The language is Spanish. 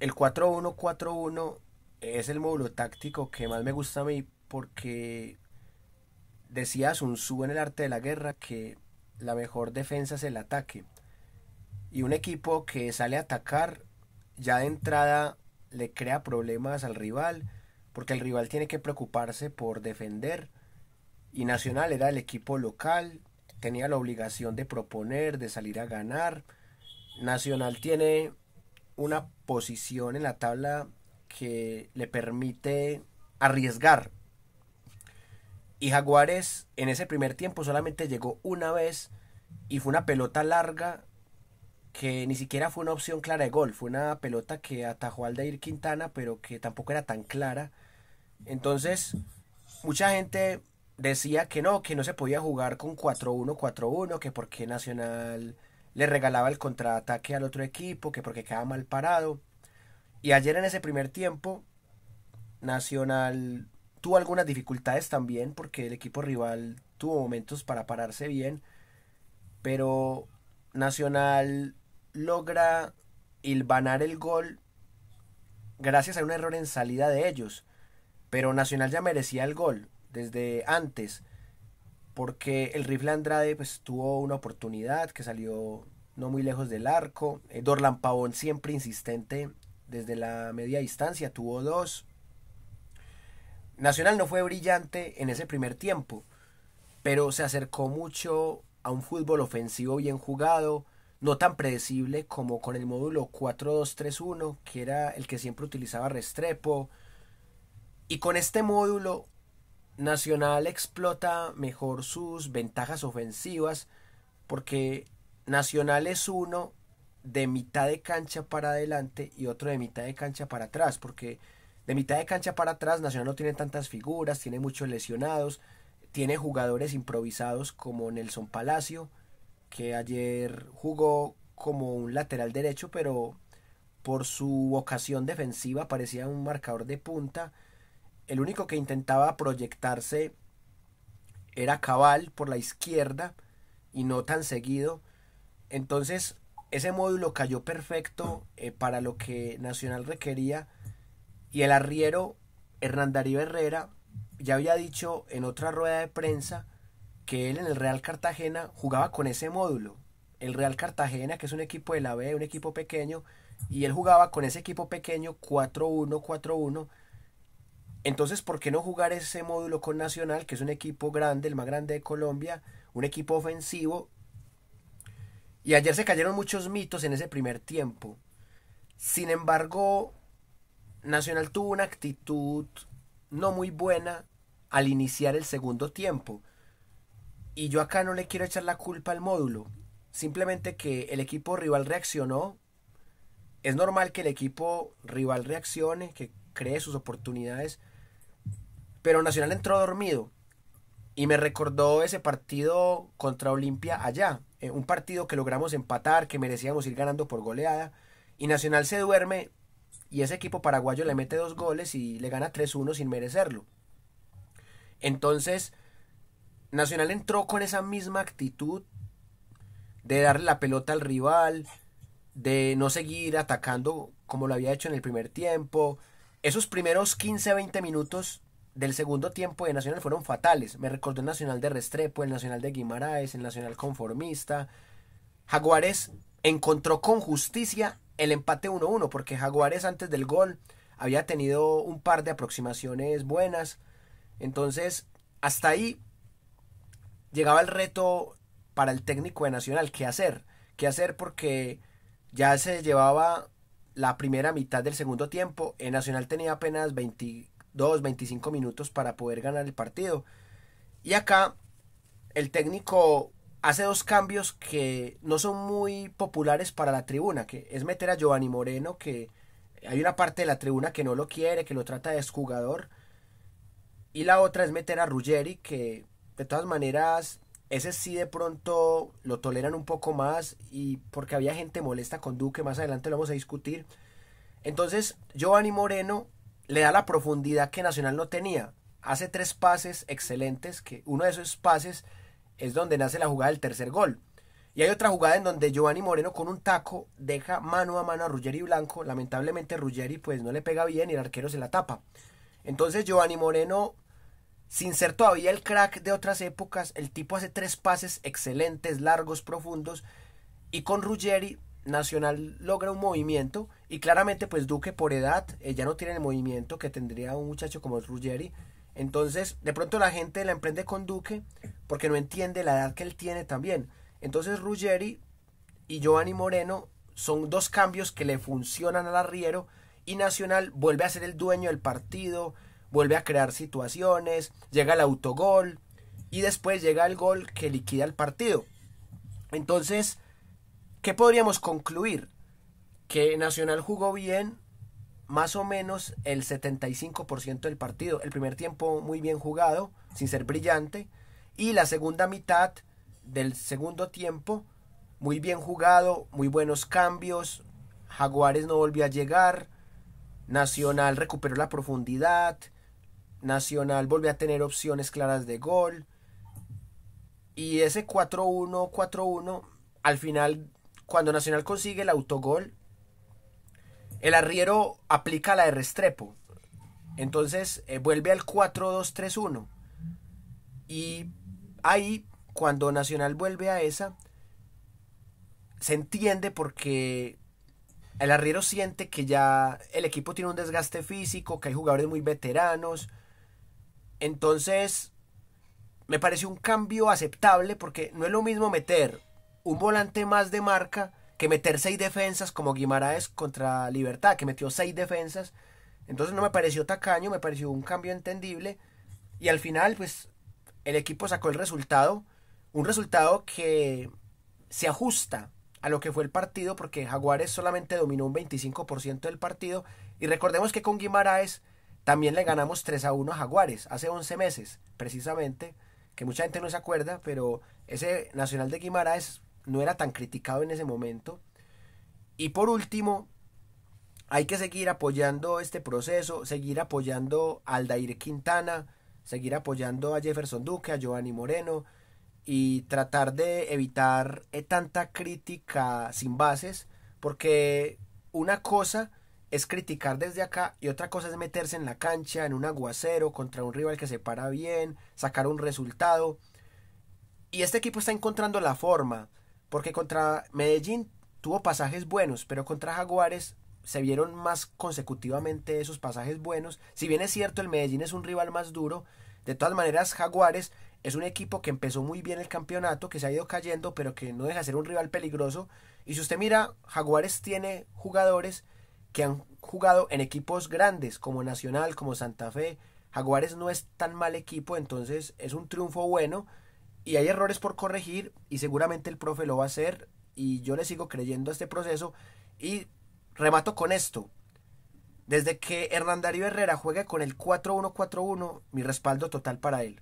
el 4-1-4-1 es el módulo táctico que más me gusta a mí porque decía un Tzu en el arte de la guerra que la mejor defensa es el ataque. Y un equipo que sale a atacar ya de entrada le crea problemas al rival porque el rival tiene que preocuparse por defender. Y Nacional era el equipo local, tenía la obligación de proponer, de salir a ganar. Nacional tiene una posición en la tabla que le permite arriesgar. Y Jaguares en ese primer tiempo solamente llegó una vez y fue una pelota larga que ni siquiera fue una opción clara de gol, fue una pelota que atajó al Ir Quintana, pero que tampoco era tan clara. Entonces, mucha gente decía que no, que no se podía jugar con 4-1-4-1, que porque Nacional le regalaba el contraataque al otro equipo, que porque quedaba mal parado. Y ayer en ese primer tiempo, Nacional tuvo algunas dificultades también, porque el equipo rival tuvo momentos para pararse bien, pero Nacional logra ilbanar el gol gracias a un error en salida de ellos. Pero Nacional ya merecía el gol desde antes porque el rifle Andrade pues, tuvo una oportunidad que salió no muy lejos del arco. Eh, Dorlan Pavón siempre insistente desde la media distancia, tuvo dos. Nacional no fue brillante en ese primer tiempo, pero se acercó mucho a un fútbol ofensivo bien jugado, no tan predecible como con el módulo 4-2-3-1, que era el que siempre utilizaba Restrepo. Y con este módulo Nacional explota mejor sus ventajas ofensivas porque Nacional es uno de mitad de cancha para adelante y otro de mitad de cancha para atrás, porque de mitad de cancha para atrás Nacional no tiene tantas figuras, tiene muchos lesionados, tiene jugadores improvisados como Nelson Palacio, que ayer jugó como un lateral derecho, pero por su vocación defensiva parecía un marcador de punta el único que intentaba proyectarse era Cabal por la izquierda y no tan seguido. Entonces ese módulo cayó perfecto eh, para lo que Nacional requería y el arriero Hernán Darío Herrera ya había dicho en otra rueda de prensa que él en el Real Cartagena jugaba con ese módulo. El Real Cartagena, que es un equipo de la B, un equipo pequeño, y él jugaba con ese equipo pequeño 4-1-4-1 entonces, ¿por qué no jugar ese módulo con Nacional, que es un equipo grande, el más grande de Colombia, un equipo ofensivo? Y ayer se cayeron muchos mitos en ese primer tiempo. Sin embargo, Nacional tuvo una actitud no muy buena al iniciar el segundo tiempo. Y yo acá no le quiero echar la culpa al módulo. Simplemente que el equipo rival reaccionó. Es normal que el equipo rival reaccione, que cree sus oportunidades. Pero Nacional entró dormido. Y me recordó ese partido contra Olimpia allá. Eh, un partido que logramos empatar, que merecíamos ir ganando por goleada. Y Nacional se duerme y ese equipo paraguayo le mete dos goles y le gana 3-1 sin merecerlo. Entonces, Nacional entró con esa misma actitud de darle la pelota al rival, de no seguir atacando como lo había hecho en el primer tiempo. Esos primeros 15-20 minutos del segundo tiempo de Nacional fueron fatales. Me recordó el Nacional de Restrepo, el Nacional de Guimaraes, el Nacional conformista. Jaguares encontró con justicia el empate 1-1 porque Jaguares antes del gol había tenido un par de aproximaciones buenas. Entonces, hasta ahí llegaba el reto para el técnico de Nacional, ¿qué hacer? ¿Qué hacer? Porque ya se llevaba la primera mitad del segundo tiempo. El Nacional tenía apenas 20 2, 25 minutos para poder ganar el partido. Y acá el técnico hace dos cambios que no son muy populares para la tribuna, que es meter a Giovanni Moreno, que hay una parte de la tribuna que no lo quiere, que lo trata de exjugador, y la otra es meter a Ruggeri, que de todas maneras ese sí de pronto lo toleran un poco más y porque había gente molesta con Duque, más adelante lo vamos a discutir. Entonces Giovanni Moreno le da la profundidad que Nacional no tenía. Hace tres pases excelentes, que uno de esos pases es donde nace la jugada del tercer gol. Y hay otra jugada en donde Giovanni Moreno con un taco deja mano a mano a Ruggeri Blanco. Lamentablemente Ruggeri pues no le pega bien y el arquero se la tapa. Entonces Giovanni Moreno, sin ser todavía el crack de otras épocas, el tipo hace tres pases excelentes, largos, profundos. Y con Ruggeri Nacional logra un movimiento y claramente, pues Duque por edad ella eh, ya no tiene el movimiento que tendría un muchacho como Ruggeri. Entonces, de pronto la gente la emprende con Duque porque no entiende la edad que él tiene también. Entonces, Ruggeri y Giovanni Moreno son dos cambios que le funcionan al arriero y Nacional vuelve a ser el dueño del partido, vuelve a crear situaciones, llega el autogol y después llega el gol que liquida el partido. Entonces, ¿qué podríamos concluir? que Nacional jugó bien más o menos el 75% del partido. El primer tiempo muy bien jugado, sin ser brillante. Y la segunda mitad del segundo tiempo, muy bien jugado, muy buenos cambios. Jaguares no volvió a llegar. Nacional recuperó la profundidad. Nacional volvió a tener opciones claras de gol. Y ese 4-1, 4-1, al final, cuando Nacional consigue el autogol, el arriero aplica la de Restrepo. Entonces eh, vuelve al 4-2-3-1. Y ahí, cuando Nacional vuelve a esa, se entiende porque el arriero siente que ya el equipo tiene un desgaste físico, que hay jugadores muy veteranos. Entonces, me parece un cambio aceptable porque no es lo mismo meter un volante más de marca que meter seis defensas como Guimaraes contra Libertad, que metió seis defensas. Entonces no me pareció tacaño, me pareció un cambio entendible. Y al final, pues, el equipo sacó el resultado. Un resultado que se ajusta a lo que fue el partido, porque Jaguares solamente dominó un 25% del partido. Y recordemos que con Guimaraes también le ganamos 3 a 1 a Jaguares, hace 11 meses, precisamente, que mucha gente no se acuerda, pero ese Nacional de Guimaraes no era tan criticado en ese momento. Y por último, hay que seguir apoyando este proceso, seguir apoyando al Dair Quintana, seguir apoyando a Jefferson Duque, a Giovanni Moreno y tratar de evitar eh, tanta crítica sin bases, porque una cosa es criticar desde acá y otra cosa es meterse en la cancha, en un aguacero, contra un rival que se para bien, sacar un resultado. Y este equipo está encontrando la forma porque contra Medellín tuvo pasajes buenos, pero contra Jaguares se vieron más consecutivamente esos pasajes buenos. Si bien es cierto, el Medellín es un rival más duro, de todas maneras Jaguares es un equipo que empezó muy bien el campeonato, que se ha ido cayendo, pero que no deja de ser un rival peligroso. Y si usted mira, Jaguares tiene jugadores que han jugado en equipos grandes, como Nacional, como Santa Fe. Jaguares no es tan mal equipo, entonces es un triunfo bueno y hay errores por corregir y seguramente el profe lo va a hacer y yo le sigo creyendo a este proceso y remato con esto. Desde que Hernán Herrera juegue con el 4-1-4-1, mi respaldo total para él.